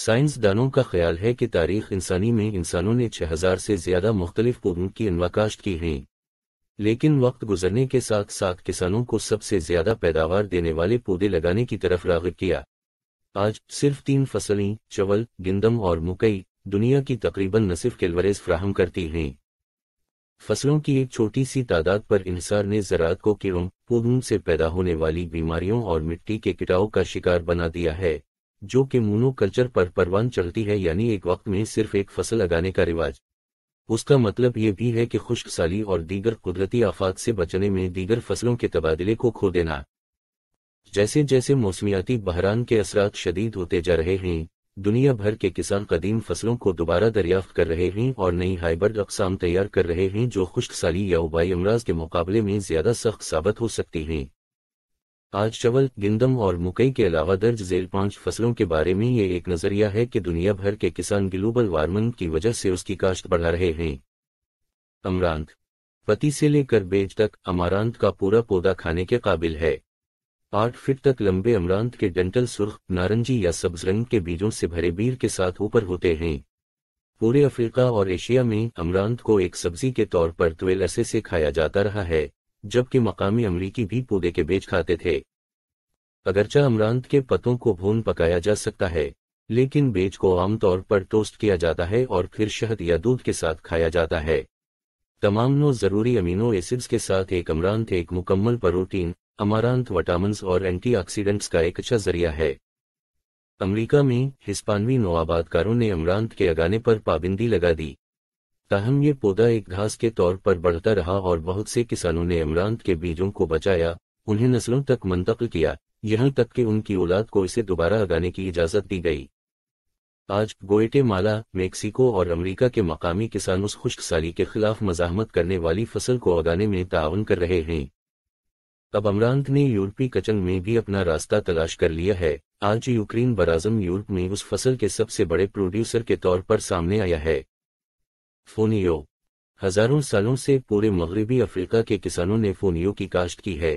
साइंसदानों का ख्याल है कि तारीख इंसानी में इंसानों ने 6000 से ज्यादा मुख्तलिफ पौधों की इनवाकाश्त की है लेकिन वक्त गुजरने के साथ साथ किसानों को सबसे ज्यादा पैदावार देने वाले पौधे लगाने की तरफ रागब किया आज सिर्फ तीन फसलें चवल गंदम और मकई दुनिया की तकरीबन नसिफ किलवरेज फ्राहम करती हैं फसलों की एक छोटी सी तादाद पर इंसार ने ज़रात को किरों पौधों से पैदा होने वाली बीमारियों और मिट्टी के किटाओं का शिकार बना दिया है जो कि मोनोकल्चर पर परवान चलती है यानी एक वक्त में सिर्फ एक फसल लगाने का रिवाज उसका मतलब ये भी है कि खुश्क साली और दीगर कुदरती आफात से बचने में दीगर फसलों के तबादले को खो देना जैसे जैसे मौसमियाती बहरान के असरात शदीद होते जा रहे हैं दुनिया भर के किसान कदीम फसलों को दोबारा दरियाफ्त कर रहे हैं और नई हाइब्रिड अकसाम तैयार कर रहे हैं जो खुश्क साली या उबाई अमराज के मुकाबले में ज्यादा सख्त साबित हो सकती हैं आज चवल गिंदम और मुकई के अलावा दर्ज जेल पांच फसलों के बारे में ये एक नजरिया है कि दुनिया भर के किसान ग्लोबल वार्मिंग की वजह से उसकी काश्त बढ़ा रहे हैं अमरांत पति से लेकर बेच तक अमारांत का पूरा पौधा खाने के काबिल है आठ फीट तक लंबे अमरांत के डेंटल सुर्ख नारंजी या सब्ज रंग के बीजों से भरे बीर के साथ ऊपर होते हैं पूरे अफ्रीका और एशिया में अमरांत को एक सब्जी के तौर पर त्वेल से खाया जाता रहा है जबकि मकामी अमरीकी भी पौधे के बेच खाते थे अगरचा अमरांत के पत्तों को भून पकाया जा सकता है लेकिन बेज को आमतौर पर टोस्ट किया जाता है और फिर शहद या दूध के साथ खाया जाता है तमाम नो जरूरी अमीनो एसिड्स के साथ एक अमरांत एक मुकम्मल प्रोटीन अमारांत वटामिन और एंटीऑक्सीडेंट्स का एक अच्छा जरिया है अमरीका में हिस्पानवी नोआबादकारों ने अमरांत के अगाने पर पाबंदी लगा दी ताहम ये पौधा एक घास के तौर पर बढ़ता रहा और बहुत से किसानों ने इमरांत के बीजों को बचाया उन्हें नस्लों तक मुंतकिल किया यहाँ तक कि उनकी औलाद को इसे दोबारा उगाने की इजाज़त दी गई आज माला मेक्सिको और अमेरिका के मकामी किसान उस खुश्कसाली के खिलाफ मजामत करने वाली फसल को उगाने में ताउन कर रहे हैं अब अमरान्त ने यूरोपी कचंग में भी अपना रास्ता तलाश कर लिया है आज यूक्रेन बराजम यूरोप में उस फसल के सबसे बड़े प्रोड्यूसर के तौर पर सामने आया है फोनियो हजारों सालों से पूरे मगरबी अफ्रीका के किसानों ने फोनियो की काश्त की है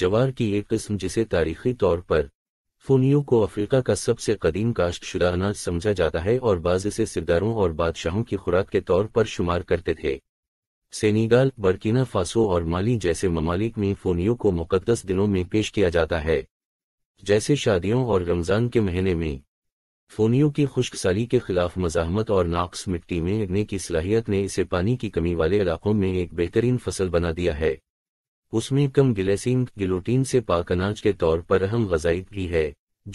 जवार की एक किस्म जिसे तारीखी तौर पर फोनियो को अफ्रीका का सबसे कदीम काश्तशुदा अनाज समझा जाता है और बाज इसे सिरदारों और बादशाहों की खुराक के तौर पर शुमार करते थे सेनीगाल बर्किना फासो और माली जैसे ममालिक में फोनियो को मुकदस दिनों में पेश किया जाता है जैसे शादियों और रमजान के महीने में फोनियों की खुश्कसाली के खिलाफ मजाहमत और नाक्स मिट्टी में इगने की सलाहियत ने इसे पानी की कमी वाले इलाकों में एक बेहतरीन फसल बना दिया है उसमें कम गिलेसिन गिलोटीन से पाक अनाज के तौर पर अहम गजाई भी है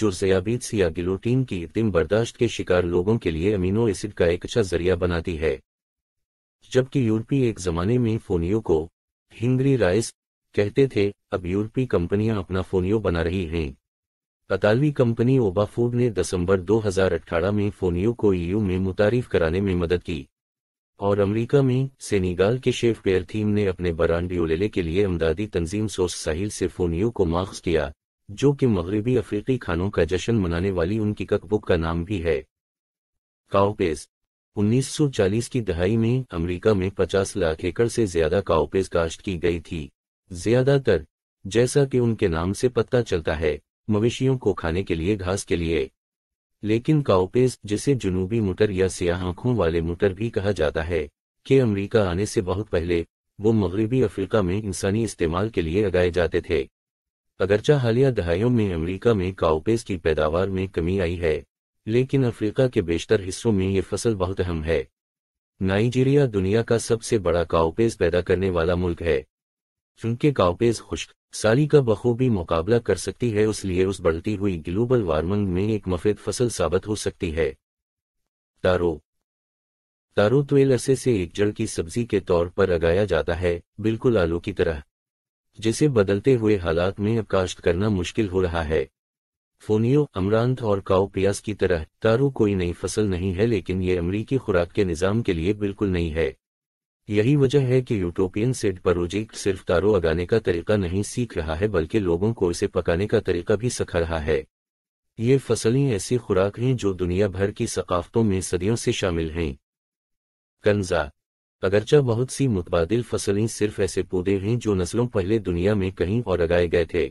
जो जयाबीत या गिलोटीन की इतम बर्दाश्त के शिकार लोगों के लिए अमीनो एसिड का एक अच्छा जरिया बनाती है जबकि यूरोपी एक जमाने में फोनियो को हिंगरी राइस कहते थे अब यूरोपी कंपनियां अपना फोनियो बना रही हैं अतालवी कंपनी ओबाफूड ने दिसंबर 2018 में फोनियो को ईयू में मुतारिफ कराने में मदद की और अमेरिका में सेनीगाल के शेफ पेयर थीम ने अपने बरांड के लिए अमदादी तंजीम सोस साहिल से फोनियो को माख्स किया जो कि मगरबी अफ्रीकी खानों का जश्न मनाने वाली उनकी ककबुक का नाम भी है काउपेज 1940 की दहाई में अमेरिका में 50 लाख एकड़ से ज्यादा काउपेज काश्त की गई थी ज्यादातर जैसा कि उनके नाम से पता चलता है मवेशियों को खाने के लिए घास के लिए लेकिन काउपेस जिसे जुनूबी मुटर या सियाह आंखों वाले मुटर भी कहा जाता है के अमरीका आने से बहुत पहले वो मगरबी अफ्रीका में इंसानी इस्तेमाल के लिए लगाए जाते थे अगरचा हालिया दहाइयों में अमरीका में काउपेस की पैदावार में कमी आई है लेकिन अफ्रीका के बेशतर हिस्सों में ये फसल बहुत अहम है नाइजीरिया दुनिया का सबसे बड़ा काउपेस पैदा करने वाला मुल्क है चूंकि काउपेज खुश्क साली का बखूबी मुकाबला कर सकती है उसलिए उस बढ़ती हुई ग्लोबल वार्मिंग में एक मफेद फसल साबित हो सकती है तारो तारो तुएल असे से एक जड़ की सब्जी के तौर पर लगाया जाता है बिल्कुल आलू की तरह जिसे बदलते हुए हालात में अब काश्त करना मुश्किल हो रहा है फोनियो अमरांत और काओ प्याज की तरह तारू कोई नई फसल नहीं है लेकिन ये अमरीकी खुराक के निज़ाम के लिए बिल्कुल नहीं है यही वजह है कि यूटोपियन सेट प्रोजेक्ट सिर्फ तारो अगाने का तरीका नहीं सीख रहा है बल्कि लोगों को इसे पकाने का तरीका भी सखा रहा है ये फसलें ऐसी खुराक हैं जो दुनिया भर की सकाफतों में सदियों से शामिल हैं कंजा अगरचा बहुत सी मुतबादिल फसलें सिर्फ ऐसे पौधे हैं जो नस्लों पहले दुनिया में कहीं और लगाए गए थे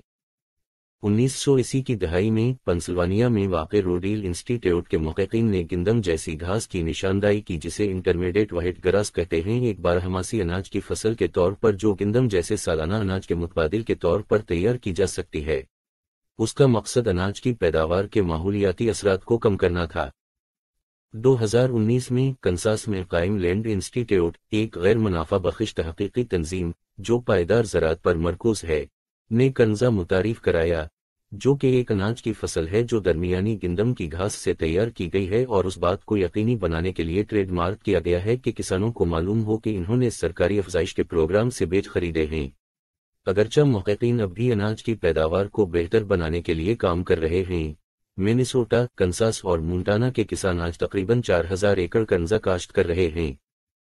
उन्नीस की दहाई में पंसिल्वानिया में वाक़ रोडील इंस्टीट्यूट के मुहकिन ने गिंदम जैसी घास की निशानदाई की जिसे इंटरमीडिएट वाइट ग्रास कहते हैं एक बारहमासी अनाज की फसल के तौर पर जो गिंदम जैसे सालाना अनाज के मुतबादिल के तौर पर तैयार की जा सकती है उसका मकसद अनाज की पैदावार के माहौलियाती असरात को कम करना था 2019 में कंसास में कायम लैंड इंस्टीट्यूट एक गैर मुनाफा बखिश तहकीकी तंजीम जो पायदार ज़रात पर मरकूज है ने कंजा मुतारिफ कराया जो कि एक अनाज की फसल है जो दरमियानी गंदम की घास से तैयार की गई है और उस बात को यकीनी बनाने के लिए ट्रेडमार्क किया गया है कि किसानों को मालूम हो कि इन्होंने सरकारी अफजाइश के प्रोग्राम से बेच खरीदे हैं अगरचा महकिन अब भी अनाज की पैदावार को बेहतर बनाने के लिए काम कर रहे हैं मिनिसोटा कंसास और मुंटाना के किसान आज तकरीबन 4000 एकड़ कंजा काश्त कर रहे हैं